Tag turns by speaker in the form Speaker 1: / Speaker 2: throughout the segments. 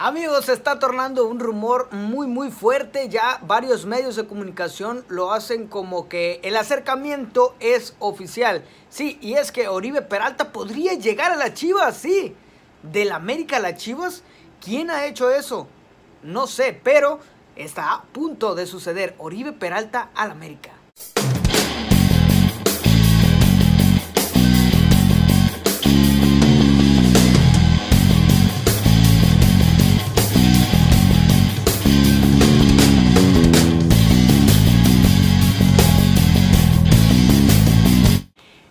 Speaker 1: Amigos, se está tornando un rumor muy muy fuerte, ya varios medios de comunicación lo hacen como que el acercamiento es oficial. Sí, y es que Oribe Peralta podría llegar a la Chivas, sí. Del América a las Chivas, ¿quién ha hecho eso? No sé, pero está a punto de suceder Oribe Peralta al América.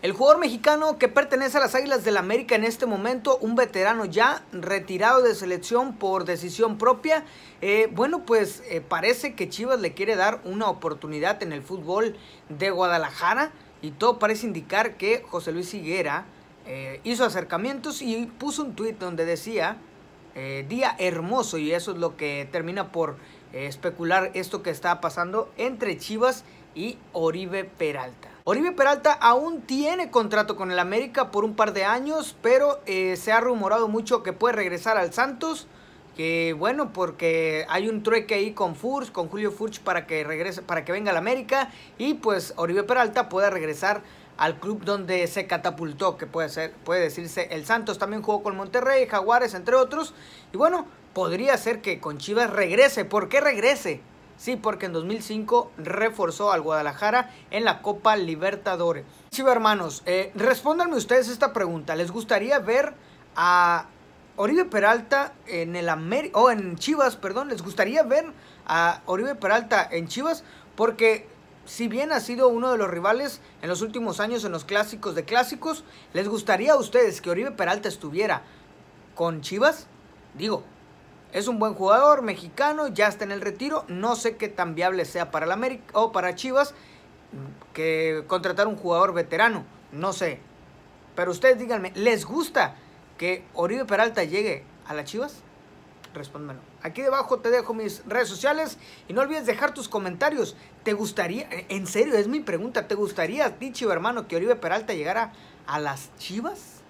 Speaker 1: El jugador mexicano que pertenece a las Águilas del la América en este momento, un veterano ya retirado de selección por decisión propia, eh, bueno, pues eh, parece que Chivas le quiere dar una oportunidad en el fútbol de Guadalajara y todo parece indicar que José Luis Higuera eh, hizo acercamientos y puso un tuit donde decía, día hermoso, y eso es lo que termina por especular esto que está pasando entre Chivas y Oribe Peralta. Oribe Peralta aún tiene contrato con el América por un par de años, pero eh, se ha rumorado mucho que puede regresar al Santos. Que bueno, porque hay un trueque ahí con Furch, con Julio Furch para que regrese, para que venga al América. Y pues Oribe Peralta puede regresar al club donde se catapultó, que puede ser, puede decirse el Santos. También jugó con Monterrey, Jaguares, entre otros. Y bueno, podría ser que con Chivas regrese. ¿Por qué regrese? Sí, porque en 2005 reforzó al Guadalajara en la Copa Libertadores. Chivas, hermanos, eh, respóndanme ustedes esta pregunta. ¿Les gustaría ver a Oribe Peralta en el o en Chivas, perdón, les gustaría ver a Oribe Peralta en Chivas porque si bien ha sido uno de los rivales en los últimos años en los clásicos de clásicos, ¿les gustaría a ustedes que Oribe Peralta estuviera con Chivas? Digo, es un buen jugador mexicano, ya está en el retiro. No sé qué tan viable sea para el América o para Chivas que contratar un jugador veterano. No sé. Pero ustedes díganme, ¿les gusta que Oribe Peralta llegue a las Chivas? Respóndmelo. Aquí debajo te dejo mis redes sociales y no olvides dejar tus comentarios. ¿Te gustaría, en serio, es mi pregunta, ¿te gustaría a hermano, que Oribe Peralta llegara a las Chivas?